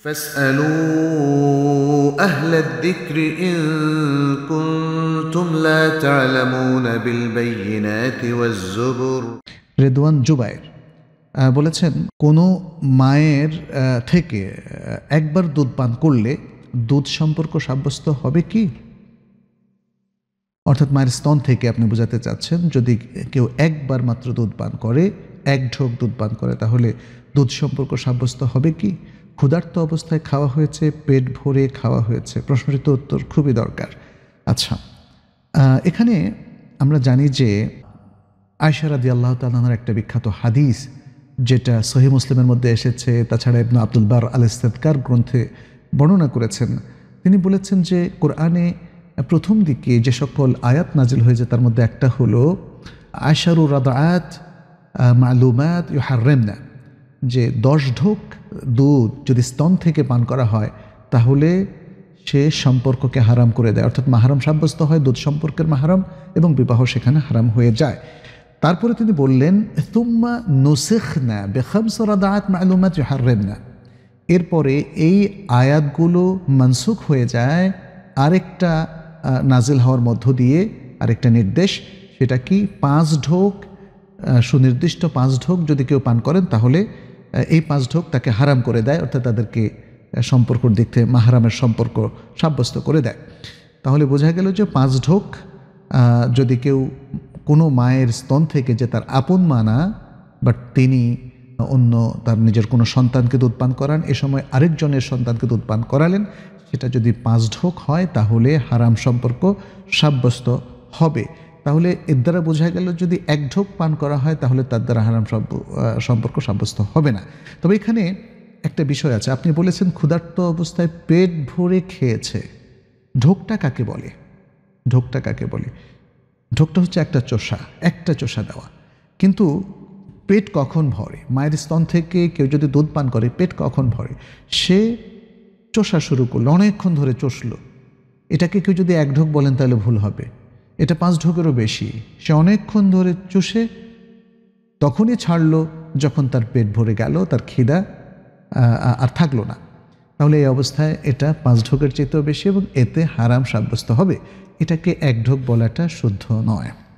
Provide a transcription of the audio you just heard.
فاسألوا أهل الذكر إن كنتم لا تعلمون بالبينات والزبر রেদওয়ান জুবাইর বলেছেন কোনো মায়ের থেকে একবার দুধ পান করলে দুধ সম্পর্ক সাব্যস্ত হবে কি অর্থাৎ মায়ের স্তন থেকে আপনি বোঝাতে চাচ্ছেন যদি কেউ একবার মাত্র দুধ পান করে এক ঢোক দুধ পান করে তাহলে দুধ সম্পর্ক সাব্যস্ত হবে কি ক্ষুধার্ত অবস্থায় খাওয়া হয়েছে পেট ভরে খাওয়া হয়েছে প্রশ্নটি তো উত্তর খুবই দরকার আচ্ছা এখানে আমরা জানি যে আয়সারাদি আল্লাহ তালার একটা বিখ্যাত হাদিস যেটা সহি মুসলিমের মধ্যে এসেছে তাছাড়া ইবনু আব্দুল বার আল ইস্তেদকার গ্রন্থে বর্ণনা করেছেন তিনি বলেছেন যে কোরআনে প্রথম দিকে যে সকল আয়াত নাজিল হয়েছে তার মধ্যে একটা হলো আয়সারু আয়াত মালুমাত ইউ হারেমনা যে দশ ঢোক দুধ যদি স্তন থেকে পান করা হয় তাহলে সে সম্পর্ককে হারাম করে দেয় অর্থাৎ মাহারাম সাব্যস্ত হয় দুধ সম্পর্কের মাহারাম এবং বিবাহ সেখানে হারাম হয়ে যায় তারপরে তিনি বললেন তুম্মা নুসেখ না বেখাবসরাদাত মালুমাত হারেম না এরপরে এই আয়াতগুলো মনসুখ হয়ে যায় আরেকটা নাজিল হওয়ার মধ্য দিয়ে আরেকটা নির্দেশ সেটা কি পাঁচ ঢোক সুনির্দিষ্ট পাঁচ ঢোক যদি কেউ পান করেন তাহলে এই পাঁচ ঢোক তাকে হারাম করে দেয় অর্থাৎ তাদেরকে সম্পর্ক দিক থেকে মাহারামের সম্পর্ক সাব্যস্ত করে দেয় তাহলে বোঝা গেল যে পাঁচ ঢোক যদি কেউ কোনো মায়ের স্তন থেকে যে তার আপন মানা বাট তিনি অন্য তার নিজের কোনো সন্তানকে দুধ পান করান এ সময় আরেকজনের সন্তানকে দুধ পান করালেন সেটা যদি পাঁচ ঢোক হয় তাহলে হারাম সম্পর্ক সাব্যস্ত হবে তাহলে এর দ্বারা বোঝা গেল যদি এক ঢোক পান করা হয় তাহলে তার দ্বারা হারাম সম্পর্ক সাব্যস্ত হবে না তবে এখানে একটা বিষয় আছে আপনি বলেছেন ক্ষুধার্ত অবস্থায় পেট ভরে খেয়েছে ঢোকটা কাকে বলে ঢোকটা কাকে বলে ঢোকটা হচ্ছে একটা চোষা একটা চোষা দেওয়া কিন্তু পেট কখন ভরে মায়ের স্তন থেকে কেউ যদি দুধ পান করে পেট কখন ভরে সে চোষা শুরু করলো অনেকক্ষণ ধরে চষল এটাকে কেউ যদি এক ঢোক বলেন তাহলে ভুল হবে এটা পাঁচ ঢোকেরও বেশি সে অনেকক্ষণ ধরে চুষে তখনই ছাড়ল যখন তার পেট ভরে গেল তার খিদা আর থাকলো না তাহলে এই অবস্থায় এটা পাঁচ ঢোকের চেয়েতেও বেশি এবং এতে হারাম সাব্যস্ত হবে এটাকে এক ঢোক বলাটা শুদ্ধ নয়